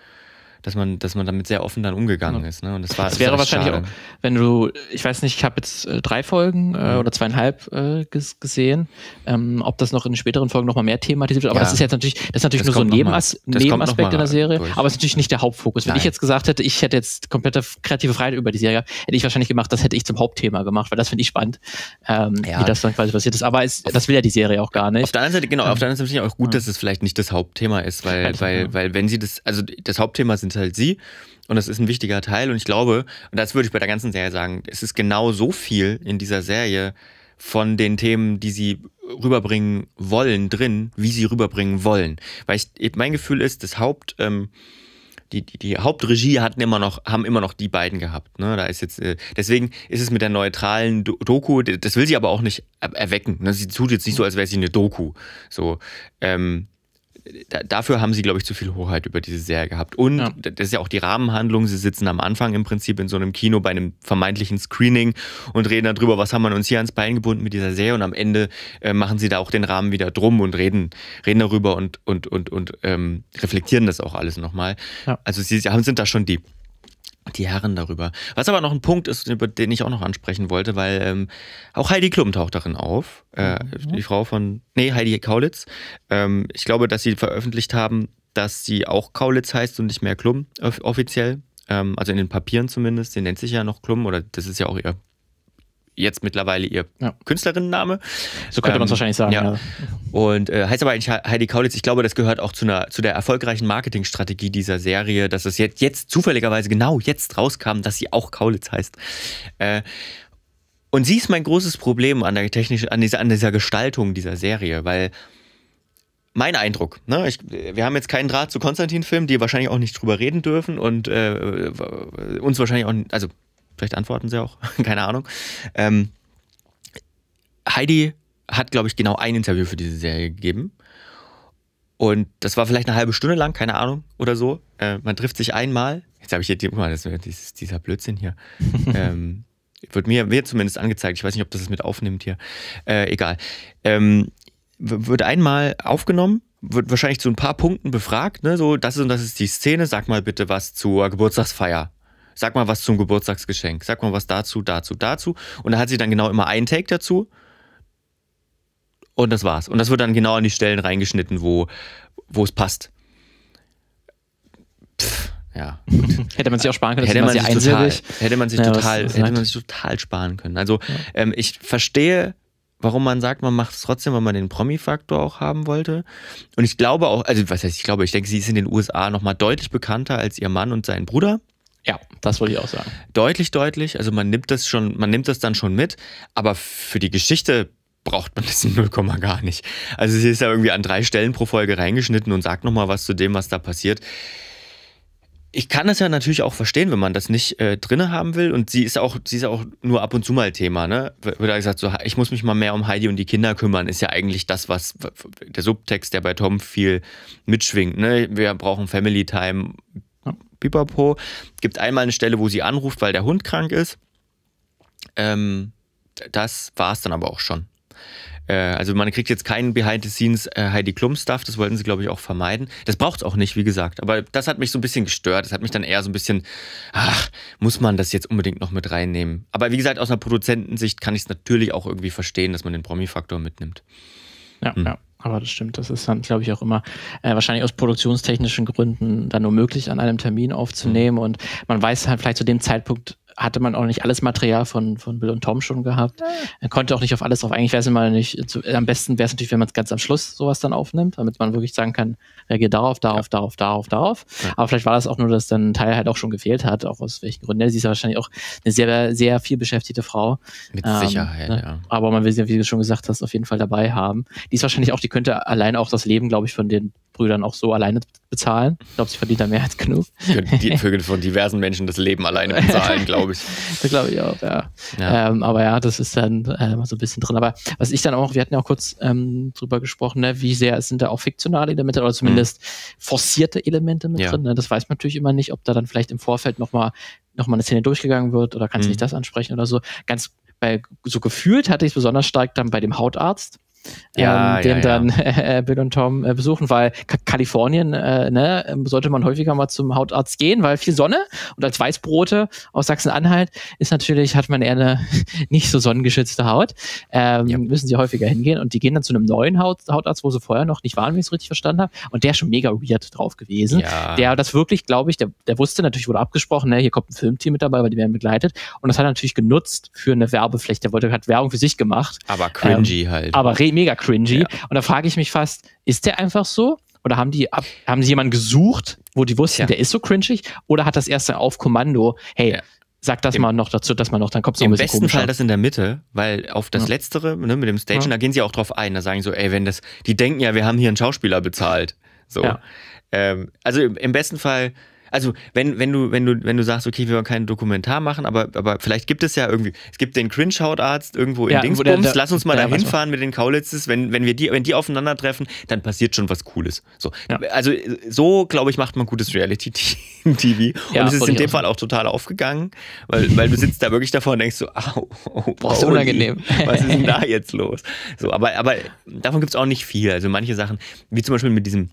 dass man, dass man damit sehr offen dann umgegangen ja. Genau. ist. Ne? Und das war. Es wäre wahrscheinlich schade. auch, wenn du, ich weiß nicht, ich habe jetzt äh, drei Folgen äh, mhm. oder zweieinhalb äh, gesehen, ähm, ob das noch in späteren Folgen nochmal mehr thematisiert wird. Aber ja. das ist jetzt natürlich, das ist natürlich das nur so ein Nebenas Nebenaspekt in der Serie, durch. aber es ist natürlich nicht der Hauptfokus. Wenn Nein. ich jetzt gesagt hätte, ich hätte jetzt komplette kreative Freiheit über die Serie, hätte ich wahrscheinlich gemacht, das hätte ich zum Hauptthema gemacht, weil das finde ich spannend, ähm, ja. wie das dann quasi passiert ist. Aber es, das will ja die Serie auch gar nicht. Auf der anderen Seite, genau, auf ähm, der anderen Seite finde ich auch gut, dass es vielleicht nicht das Hauptthema ist, weil, weil, weil wenn sie das, also das Hauptthema sind ist halt sie. Und das ist ein wichtiger Teil. Und ich glaube, und das würde ich bei der ganzen Serie sagen, es ist genau so viel in dieser Serie von den Themen, die sie rüberbringen wollen, drin, wie sie rüberbringen wollen. Weil ich, mein Gefühl ist, das Haupt, ähm, die, die, die, Hauptregie hatten immer noch, haben immer noch die beiden gehabt. Ne? Da ist jetzt, äh, deswegen ist es mit der neutralen Doku, das will sie aber auch nicht erwecken. Ne? Sie tut jetzt nicht so, als wäre sie eine Doku. So, ähm, dafür haben sie, glaube ich, zu viel Hoheit über diese Serie gehabt. Und ja. das ist ja auch die Rahmenhandlung. Sie sitzen am Anfang im Prinzip in so einem Kino bei einem vermeintlichen Screening und reden darüber, was haben wir uns hier ans Bein gebunden mit dieser Serie. Und am Ende äh, machen sie da auch den Rahmen wieder drum und reden, reden darüber und, und, und, und ähm, reflektieren das auch alles nochmal. Ja. Also sie haben, sind da schon die die Herren darüber. Was aber noch ein Punkt ist, über den ich auch noch ansprechen wollte, weil ähm, auch Heidi Klum taucht darin auf. Äh, mhm. Die Frau von, nee, Heidi Kaulitz. Ähm, ich glaube, dass sie veröffentlicht haben, dass sie auch Kaulitz heißt und nicht mehr Klum offiziell. Ähm, also in den Papieren zumindest. Sie nennt sich ja noch Klum oder das ist ja auch ihr jetzt mittlerweile ihr ja. Künstlerinnenname. So könnte ähm, man es wahrscheinlich sagen. Ja. ja. Und äh, heißt aber eigentlich Heidi Kaulitz. Ich glaube, das gehört auch zu, einer, zu der erfolgreichen Marketingstrategie dieser Serie, dass es jetzt, jetzt zufälligerweise genau jetzt rauskam, dass sie auch Kaulitz heißt. Äh, und sie ist mein großes Problem an der technischen, an dieser, an dieser Gestaltung dieser Serie, weil mein Eindruck. Ne? Ich, wir haben jetzt keinen Draht zu Konstantin-Filmen, die wahrscheinlich auch nicht drüber reden dürfen und äh, uns wahrscheinlich auch, also Vielleicht antworten sie auch, keine Ahnung. Ähm, Heidi hat, glaube ich, genau ein Interview für diese Serie gegeben. Und das war vielleicht eine halbe Stunde lang, keine Ahnung, oder so. Äh, man trifft sich einmal. Jetzt habe ich hier, guck mal, das, dieses, dieser Blödsinn hier. ähm, wird mir, mir zumindest angezeigt. Ich weiß nicht, ob das es mit aufnimmt hier. Äh, egal. Ähm, wird einmal aufgenommen, wird wahrscheinlich zu ein paar Punkten befragt, ne? So, das ist und das ist die Szene. Sag mal bitte was zur Geburtstagsfeier Sag mal was zum Geburtstagsgeschenk. Sag mal was dazu, dazu, dazu. Und da hat sie dann genau immer einen Take dazu. Und das war's. Und das wird dann genau an die Stellen reingeschnitten, wo, wo es passt. Pff, ja. hätte man sich auch sparen können. Hätte man, sich total, hätte man sich ja, total, was, hätte man sich total sparen können. Also ja. ähm, ich verstehe, warum man sagt, man macht es trotzdem, weil man den Promi-Faktor auch haben wollte. Und ich glaube auch, also was heißt, ich glaube, ich denke, sie ist in den USA nochmal deutlich bekannter als ihr Mann und sein Bruder. Ja, das würde ich auch sagen. Deutlich, deutlich. Also man nimmt das schon, man nimmt das dann schon mit, aber für die Geschichte braucht man das in 0, gar nicht. Also sie ist ja irgendwie an drei Stellen pro Folge reingeschnitten und sagt nochmal was zu dem, was da passiert. Ich kann das ja natürlich auch verstehen, wenn man das nicht äh, drinne haben will. Und sie ist auch, sie ist auch nur ab und zu mal Thema, ne? Wird da gesagt, so, ich muss mich mal mehr um Heidi und die Kinder kümmern, ist ja eigentlich das, was der Subtext, der bei Tom viel mitschwingt. Ne? Wir brauchen Family Time, Bipapo. Gibt einmal eine Stelle, wo sie anruft, weil der Hund krank ist. Ähm, das war es dann aber auch schon. Äh, also man kriegt jetzt keinen Behind-the-Scenes äh, Heidi Klum-Stuff, das wollten sie, glaube ich, auch vermeiden. Das braucht es auch nicht, wie gesagt. Aber das hat mich so ein bisschen gestört. Das hat mich dann eher so ein bisschen, ach, muss man das jetzt unbedingt noch mit reinnehmen? Aber wie gesagt, aus einer Produzentensicht kann ich es natürlich auch irgendwie verstehen, dass man den Promi-Faktor mitnimmt. Ja, hm. ja. Aber das stimmt, das ist dann, glaube ich, auch immer äh, wahrscheinlich aus produktionstechnischen Gründen dann nur möglich, an einem Termin aufzunehmen. Mhm. Und man weiß halt vielleicht zu dem Zeitpunkt hatte man auch nicht alles Material von, von Bill und Tom schon gehabt. Man konnte auch nicht auf alles drauf eigentlich wäre es mal nicht. Zu, äh, am besten wäre es natürlich, wenn man es ganz am Schluss sowas dann aufnimmt, damit man wirklich sagen kann, reagiert darauf, darauf, ja. darauf, darauf, darauf. Ja. Aber vielleicht war das auch nur, dass dann ein Teil halt auch schon gefehlt hat, auch aus welchen Gründen. Sie ist ja wahrscheinlich auch eine sehr, sehr viel beschäftigte Frau. Mit ähm, Sicherheit, ne? ja. Aber man will sie, wie du schon gesagt hast, auf jeden Fall dabei haben. Die ist wahrscheinlich auch, die könnte allein auch das Leben, glaube ich, von den Brüdern auch so alleine bezahlen. Ich glaube, sie verdient da mehr als genug. Für, die, für von diversen Menschen das Leben alleine bezahlen, glaube ich glaube ich. das glaube ich auch, ja. ja. Ähm, aber ja, das ist dann äh, so ein bisschen drin. Aber was ich dann auch, wir hatten ja auch kurz ähm, drüber gesprochen, ne, wie sehr sind da auch fiktionale Elemente oder zumindest mhm. forcierte Elemente mit ja. drin. Ne? Das weiß man natürlich immer nicht, ob da dann vielleicht im Vorfeld nochmal noch mal eine Szene durchgegangen wird oder kannst du mhm. nicht das ansprechen oder so. Ganz bei, so gefühlt hatte ich es besonders stark dann bei dem Hautarzt ja, ähm, den ja, dann ja. Äh, Bill und Tom äh, besuchen, weil K Kalifornien äh, ne, sollte man häufiger mal zum Hautarzt gehen, weil viel Sonne und als Weißbrote aus Sachsen-Anhalt ist natürlich, hat man eher eine nicht so sonnengeschützte Haut. Ähm, ja. Müssen sie häufiger hingehen und die gehen dann zu einem neuen Haut Hautarzt, wo sie vorher noch nicht waren, wenn ich es richtig verstanden habe. Und der ist schon mega weird drauf gewesen. Ja. Der das wirklich, glaube ich, der, der wusste natürlich, wurde abgesprochen, ne, hier kommt ein Filmteam mit dabei, weil die werden begleitet. Und das hat er natürlich genutzt für eine Werbefläche. Der wollte, hat Werbung für sich gemacht. Aber cringy ähm, halt. Aber re mega cringy. Ja. Und da frage ich mich fast, ist der einfach so? Oder haben die, haben sie jemanden gesucht, wo die wussten, ja. der ist so cringy? Oder hat das erste auf Kommando, hey, ja. Sag das Im, mal noch dazu, dass man noch, dann kommt so ein bisschen Im besten Fall das in der Mitte, weil auf das ja. Letztere, ne, mit dem Staging, ja. da gehen sie auch drauf ein. Da sagen sie so, ey, wenn das, die denken ja, wir haben hier einen Schauspieler bezahlt. So. Ja. Ähm, also im, im, besten Fall also wenn, wenn du, wenn du, wenn du sagst, okay, wir wollen keinen Dokumentar machen, aber, aber vielleicht gibt es ja irgendwie, es gibt den Cringe-Hautarzt irgendwo in ja, Dingsbums, der, der, lass uns mal da hinfahren mit den Kaulitzes, wenn, wenn wir die, wenn die aufeinandertreffen, dann passiert schon was Cooles. So. Ja. Also so, glaube ich, macht man gutes Reality-TV. Ja, und es ist in dem Fall auch total aufgegangen, weil, weil du sitzt da wirklich davor und denkst so, au, oh, Boah, ist unangenehm. Was ist denn da jetzt los? So, aber, aber davon gibt es auch nicht viel. Also manche Sachen, wie zum Beispiel mit diesem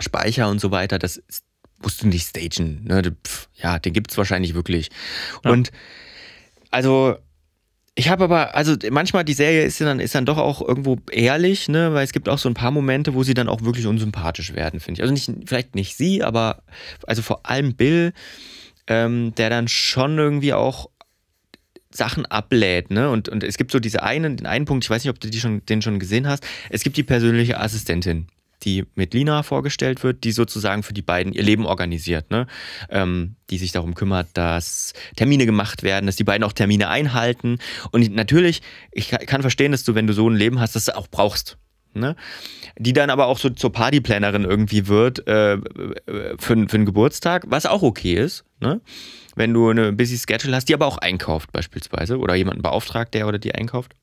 Speicher und so weiter, das ist musst du nicht stagen. Ne? Pff, ja, den gibt es wahrscheinlich wirklich. Ja. Und also ich habe aber, also manchmal die Serie ist dann, ist dann doch auch irgendwo ehrlich, ne? weil es gibt auch so ein paar Momente, wo sie dann auch wirklich unsympathisch werden, finde ich. Also nicht, vielleicht nicht sie, aber also vor allem Bill, ähm, der dann schon irgendwie auch Sachen ablädt, ne? Und, und es gibt so diese einen, den einen Punkt, ich weiß nicht, ob du die schon, den schon gesehen hast. Es gibt die persönliche Assistentin die mit Lina vorgestellt wird, die sozusagen für die beiden ihr Leben organisiert, ne? Ähm, die sich darum kümmert, dass Termine gemacht werden, dass die beiden auch Termine einhalten. Und natürlich, ich kann verstehen, dass du, wenn du so ein Leben hast, das auch brauchst. Ne? Die dann aber auch so zur Partyplanerin irgendwie wird äh, für, für einen Geburtstag, was auch okay ist. Ne? Wenn du eine busy Schedule hast, die aber auch einkauft beispielsweise oder jemanden beauftragt, der oder die einkauft.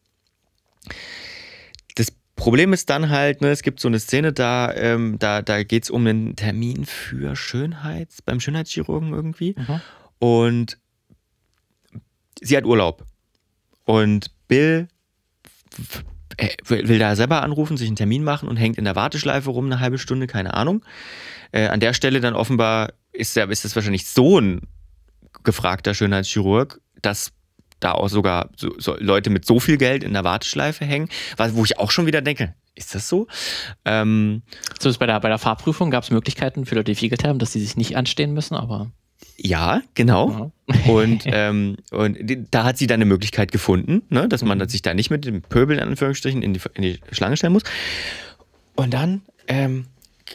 Problem ist dann halt, ne, es gibt so eine Szene, da, ähm, da, da geht es um einen Termin für Schönheits, beim Schönheitschirurgen irgendwie. Mhm. Und sie hat Urlaub. Und Bill will da selber anrufen, sich einen Termin machen und hängt in der Warteschleife rum eine halbe Stunde, keine Ahnung. Äh, an der Stelle dann offenbar ist, der, ist das wahrscheinlich so ein gefragter Schönheitschirurg, dass da auch sogar so, so Leute mit so viel Geld in der Warteschleife hängen, wo ich auch schon wieder denke, ist das so? Ähm, so ist bei der, bei der Fahrprüfung gab es Möglichkeiten für Leute, die viel Geld haben, dass sie sich nicht anstehen müssen, aber. Ja, genau. Ja. und, ähm, und da hat sie dann eine Möglichkeit gefunden, ne, dass man mhm. sich da nicht mit dem Pöbel in Anführungsstrichen in die, in die Schlange stellen muss. Und dann ähm,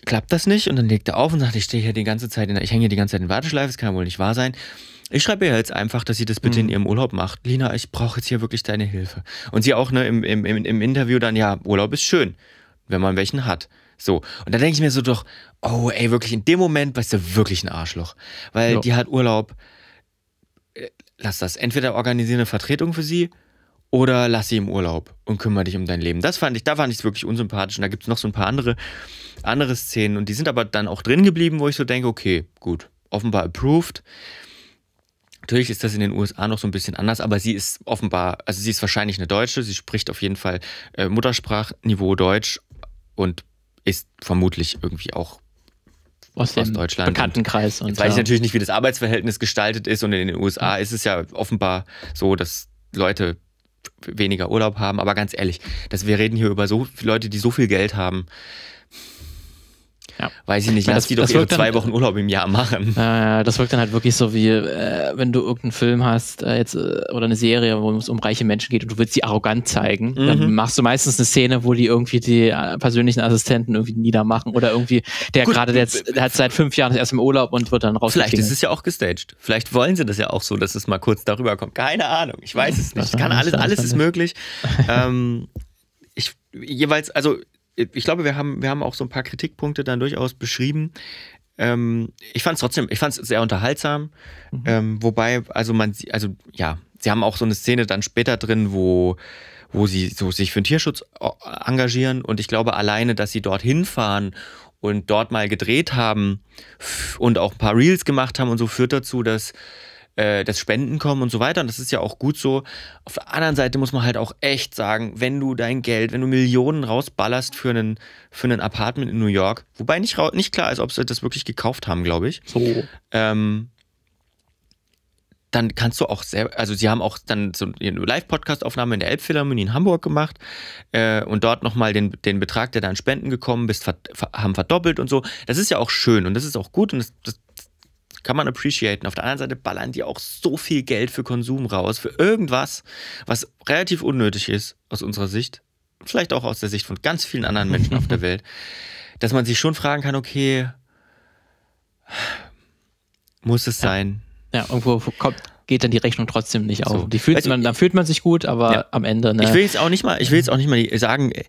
klappt das nicht und dann legt er auf und sagt, ich stehe hier die ganze Zeit, in, ich hänge hier die ganze Zeit in Warteschleife, das kann ja wohl nicht wahr sein. Ich schreibe ihr jetzt einfach, dass sie das bitte mhm. in ihrem Urlaub macht. Lina, ich brauche jetzt hier wirklich deine Hilfe. Und sie auch ne, im, im, im Interview dann, ja, Urlaub ist schön, wenn man welchen hat. So. Und da denke ich mir so doch, oh ey, wirklich in dem Moment warst du wirklich ein Arschloch. Weil jo. die hat Urlaub. Äh, lass das. Entweder organisiere eine Vertretung für sie oder lass sie im Urlaub und kümmere dich um dein Leben. Das fand ich, da fand ich es wirklich unsympathisch. Und da gibt es noch so ein paar andere, andere Szenen und die sind aber dann auch drin geblieben, wo ich so denke, okay, gut, offenbar approved. Natürlich ist das in den USA noch so ein bisschen anders, aber sie ist offenbar, also sie ist wahrscheinlich eine Deutsche, sie spricht auf jeden Fall äh, Muttersprachniveau Deutsch und ist vermutlich irgendwie auch aus, aus Deutschland. Bekanntenkreis. Und, und jetzt weiß ich natürlich nicht, wie das Arbeitsverhältnis gestaltet ist und in den USA mhm. ist es ja offenbar so, dass Leute weniger Urlaub haben, aber ganz ehrlich, dass wir reden hier über so viele Leute, die so viel Geld haben. Ja. Weiß ich nicht, lass die doch ihre dann, zwei Wochen Urlaub im Jahr machen. Äh, das wirkt dann halt wirklich so wie, äh, wenn du irgendeinen Film hast äh, jetzt, äh, oder eine Serie, wo es um reiche Menschen geht und du willst sie arrogant zeigen, mhm. dann machst du meistens eine Szene, wo die irgendwie die äh, persönlichen Assistenten irgendwie niedermachen oder irgendwie der gerade, jetzt der, hat seit fünf Jahren erst im Urlaub und wird dann raus. Vielleicht ist es ja auch gestaged. Vielleicht wollen sie das ja auch so, dass es mal kurz darüber kommt. Keine Ahnung, ich weiß es nicht. Kann alles, alles ist möglich. ähm, ich, jeweils, also ich glaube, wir haben, wir haben auch so ein paar Kritikpunkte dann durchaus beschrieben. Ähm, ich fand es trotzdem, ich fand es sehr unterhaltsam. Mhm. Ähm, wobei, also man, also ja, sie haben auch so eine Szene dann später drin, wo, wo sie so sich für den Tierschutz äh, engagieren. Und ich glaube alleine, dass sie dorthin fahren und dort mal gedreht haben und auch ein paar Reels gemacht haben und so führt dazu, dass äh, das Spenden kommen und so weiter. Und das ist ja auch gut so. Auf der anderen Seite muss man halt auch echt sagen, wenn du dein Geld, wenn du Millionen rausballerst für einen, für einen Apartment in New York, wobei nicht, nicht klar ist, ob sie das wirklich gekauft haben, glaube ich. So. Ähm, dann kannst du auch sehr, also sie haben auch dann so eine Live-Podcast-Aufnahme in der Elbphilharmonie in Hamburg gemacht äh, und dort nochmal den, den Betrag, der da an Spenden gekommen ist, ver, ver, haben verdoppelt und so. Das ist ja auch schön und das ist auch gut und das, das kann man appreciaten. Auf der anderen Seite ballern die auch so viel Geld für Konsum raus, für irgendwas, was relativ unnötig ist aus unserer Sicht. Vielleicht auch aus der Sicht von ganz vielen anderen Menschen auf der Welt. Dass man sich schon fragen kann, okay, muss es sein? Ja, irgendwo kommt, geht dann die Rechnung trotzdem nicht auf. So. Die fühlt also, man, dann fühlt man sich gut, aber ja. am Ende. Ne? Ich will jetzt auch nicht mal, ich will jetzt auch nicht mal sagen, äh,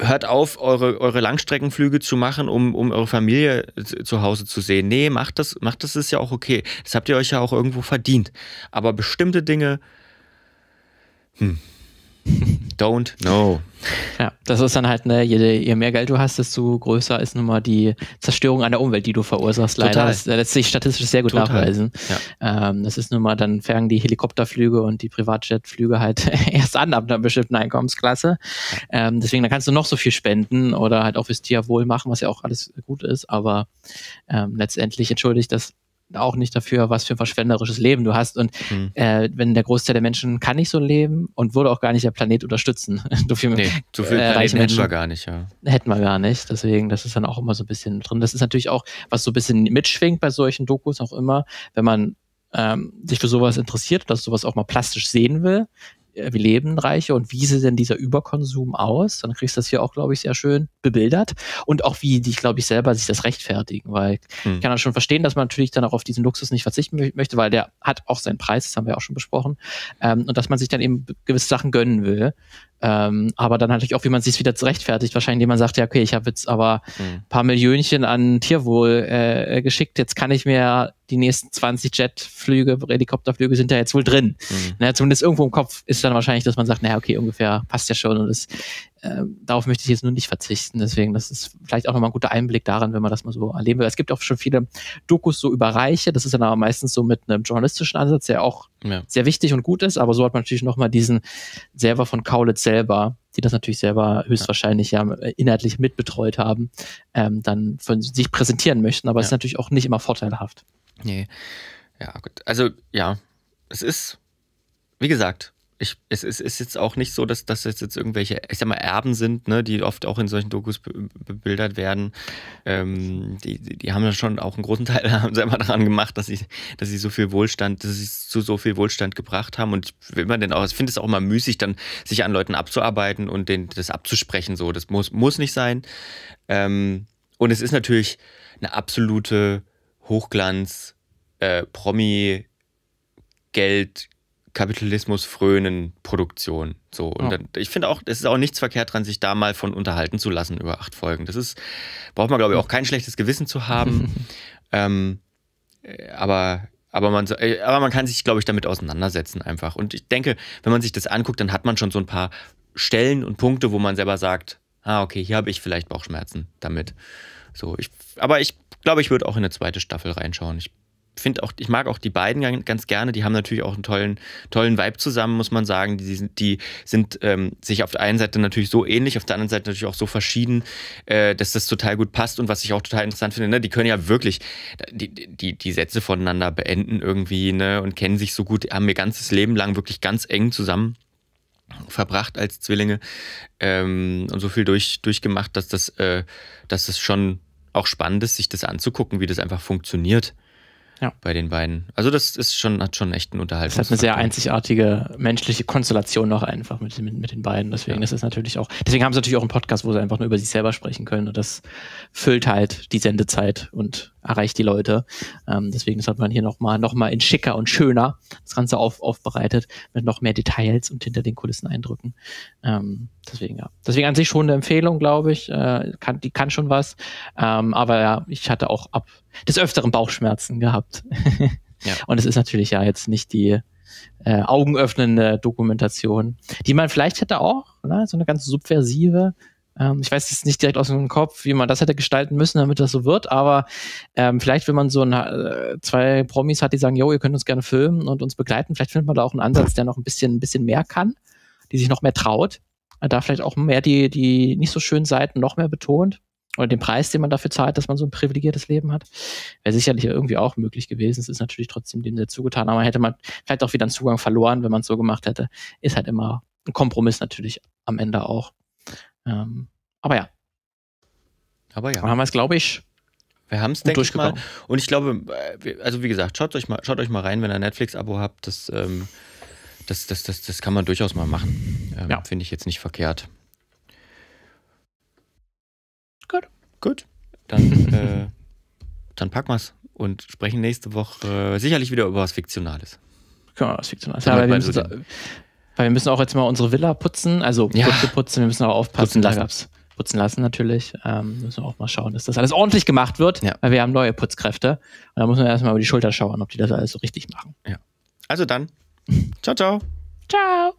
hört auf, eure, eure Langstreckenflüge zu machen, um, um eure Familie zu Hause zu sehen. Nee, macht das, macht das ist ja auch okay. Das habt ihr euch ja auch irgendwo verdient. Aber bestimmte Dinge. Hm. Don't know. Ja, das ist dann halt, ne, je, je, mehr Geld du hast, desto größer ist nun mal die Zerstörung an der Umwelt, die du verursachst. Leider. Total. Das äh, lässt sich statistisch sehr gut Total. nachweisen. Ja. Ähm, das ist nun mal, dann fangen die Helikopterflüge und die Privatjetflüge halt erst an ab einer bestimmten Einkommensklasse. Ähm, deswegen, da kannst du noch so viel spenden oder halt auch fürs Tierwohl machen, was ja auch alles gut ist, aber ähm, letztendlich entschuldigt das auch nicht dafür, was für ein verschwenderisches Leben du hast. Und hm. äh, wenn der Großteil der Menschen kann nicht so leben und würde auch gar nicht der Planet unterstützen. so viel, nee, so viel äh, Planeten hätten wir gar nicht, ja. Hätten wir gar nicht. Deswegen, das ist dann auch immer so ein bisschen drin. Das ist natürlich auch, was so ein bisschen mitschwingt bei solchen Dokus auch immer, wenn man ähm, sich für sowas interessiert, dass sowas auch mal plastisch sehen will, äh, wie leben Reiche und wie sieht denn dieser Überkonsum aus? Dann kriegst du das hier auch, glaube ich, sehr schön bebildert und auch wie die, glaube ich, selber sich das rechtfertigen, weil hm. ich kann dann schon verstehen, dass man natürlich dann auch auf diesen Luxus nicht verzichten möchte, weil der hat auch seinen Preis, das haben wir auch schon besprochen, ähm, und dass man sich dann eben gewisse Sachen gönnen will. Ähm, aber dann natürlich auch, wie man sich wieder rechtfertigt, wahrscheinlich, indem man sagt, ja, okay, ich habe jetzt aber mhm. paar Millionchen an Tierwohl äh, äh geschickt, jetzt kann ich mir die nächsten 20 Jetflüge, Helikopterflüge sind da ja jetzt wohl drin. Mhm. Na, zumindest irgendwo im Kopf ist dann wahrscheinlich, dass man sagt, naja, okay, ungefähr passt ja schon und es ähm, darauf möchte ich jetzt nur nicht verzichten. Deswegen, das ist vielleicht auch nochmal ein guter Einblick daran, wenn man das mal so erleben will. Es gibt auch schon viele Dokus so über Reiche. Das ist dann aber meistens so mit einem journalistischen Ansatz, der auch ja. sehr wichtig und gut ist. Aber so hat man natürlich nochmal diesen selber von Kaulitz selber, die das natürlich selber höchstwahrscheinlich ja, äh, inhaltlich mitbetreut haben, ähm, dann von sich präsentieren möchten. Aber es ja. ist natürlich auch nicht immer vorteilhaft. Nee. Ja, gut. Also, ja, es ist, wie gesagt, ich, es, es ist jetzt auch nicht so, dass das jetzt irgendwelche, ich sag mal, Erben sind, ne, die oft auch in solchen Dokus bebildert werden. Ähm, die, die haben ja schon auch einen großen Teil haben selber daran gemacht, dass sie, dass sie so viel Wohlstand, dass sie zu so viel Wohlstand gebracht haben. Und ich will man denn auch, ich finde es auch immer müßig, dann sich an Leuten abzuarbeiten und denen das abzusprechen. So, das muss, muss nicht sein. Ähm, und es ist natürlich eine absolute Hochglanz, äh, Promi, Geld, Kapitalismus frönen Produktion. So. Und ja. dann, ich finde auch, es ist auch nichts verkehrt dran, sich da mal von unterhalten zu lassen über acht Folgen. Das ist, braucht man, glaube ich, auch kein schlechtes Gewissen zu haben. ähm, äh, aber, aber, man, äh, aber man kann sich, glaube ich, damit auseinandersetzen einfach. Und ich denke, wenn man sich das anguckt, dann hat man schon so ein paar Stellen und Punkte, wo man selber sagt, ah, okay, hier habe ich vielleicht Bauchschmerzen damit. So, ich, aber ich glaube, ich würde auch in eine zweite Staffel reinschauen. Ich finde auch, ich mag auch die beiden ganz gerne. Die haben natürlich auch einen tollen, tollen Vibe zusammen, muss man sagen. Die, sind, die sind ähm, sich auf der einen Seite natürlich so ähnlich, auf der anderen Seite natürlich auch so verschieden, äh, dass das total gut passt. Und was ich auch total interessant finde, ne, die können ja wirklich die, die, die Sätze voneinander beenden irgendwie ne, und kennen sich so gut, haben ihr ganzes Leben lang wirklich ganz eng zusammen verbracht als Zwillinge ähm, und so viel durch, durchgemacht, dass das, äh, dass das schon auch spannend ist, sich das anzugucken, wie das einfach funktioniert. Ja. Bei den beiden. Also das ist schon, hat schon echt einen Unterhalt. Das hat eine sehr einzigartige menschliche Konstellation noch einfach mit, mit, mit den beiden. Deswegen ja. das ist natürlich auch, deswegen haben sie natürlich auch einen Podcast, wo sie einfach nur über sich selber sprechen können. Und das füllt halt die Sendezeit und erreicht die Leute. Ähm, deswegen, das hat man hier nochmal noch mal in schicker und schöner das Ganze auf, aufbereitet, mit noch mehr Details und hinter den Kulissen eindrücken. Ähm, deswegen, ja. Deswegen an sich schon eine Empfehlung, glaube ich. Äh, kann, die kann schon was. Ähm, aber ja, ich hatte auch ab des Öfteren Bauchschmerzen gehabt. ja. Und es ist natürlich ja jetzt nicht die äh, augenöffnende Dokumentation, die man vielleicht hätte auch, ne? so eine ganz subversive, ähm, ich weiß jetzt nicht direkt aus dem Kopf, wie man das hätte gestalten müssen, damit das so wird, aber ähm, vielleicht, wenn man so ein, äh, zwei Promis hat, die sagen, jo, ihr könnt uns gerne filmen und uns begleiten, vielleicht findet man da auch einen Ansatz, der noch ein bisschen, ein bisschen mehr kann, die sich noch mehr traut, da vielleicht auch mehr die, die nicht so schönen Seiten noch mehr betont oder den Preis, den man dafür zahlt, dass man so ein privilegiertes Leben hat, wäre sicherlich irgendwie auch möglich gewesen. Es ist natürlich trotzdem dem sehr zugetan, aber hätte man vielleicht auch wieder einen Zugang verloren, wenn man es so gemacht hätte. Ist halt immer ein Kompromiss natürlich am Ende auch. Ähm, aber ja. Aber ja. Dann haben wir es, glaube ich, wir haben es, denke ich mal. Und ich glaube, äh, also wie gesagt, schaut euch mal, schaut euch mal rein, wenn ihr Netflix-Abo habt. Das, ähm, das, das, das, das kann man durchaus mal machen. Ähm, ja. Finde ich jetzt nicht verkehrt. Gut. Gut. Dann, äh, dann packen wir's und sprechen nächste Woche äh, sicherlich wieder über was Fiktionales. Können wir was Fiktionales. Ja, aber wir müssen, weil wir müssen auch jetzt mal unsere Villa putzen, also ja. putzen, wir müssen auch aufpassen. Putzen lassen. putzen lassen natürlich. Ähm, müssen wir auch mal schauen, dass das alles ordentlich gemacht wird, ja. weil wir haben neue Putzkräfte. Und da muss man erstmal über die Schulter schauen, ob die das alles so richtig machen. Ja. Also dann. ciao, ciao. Ciao.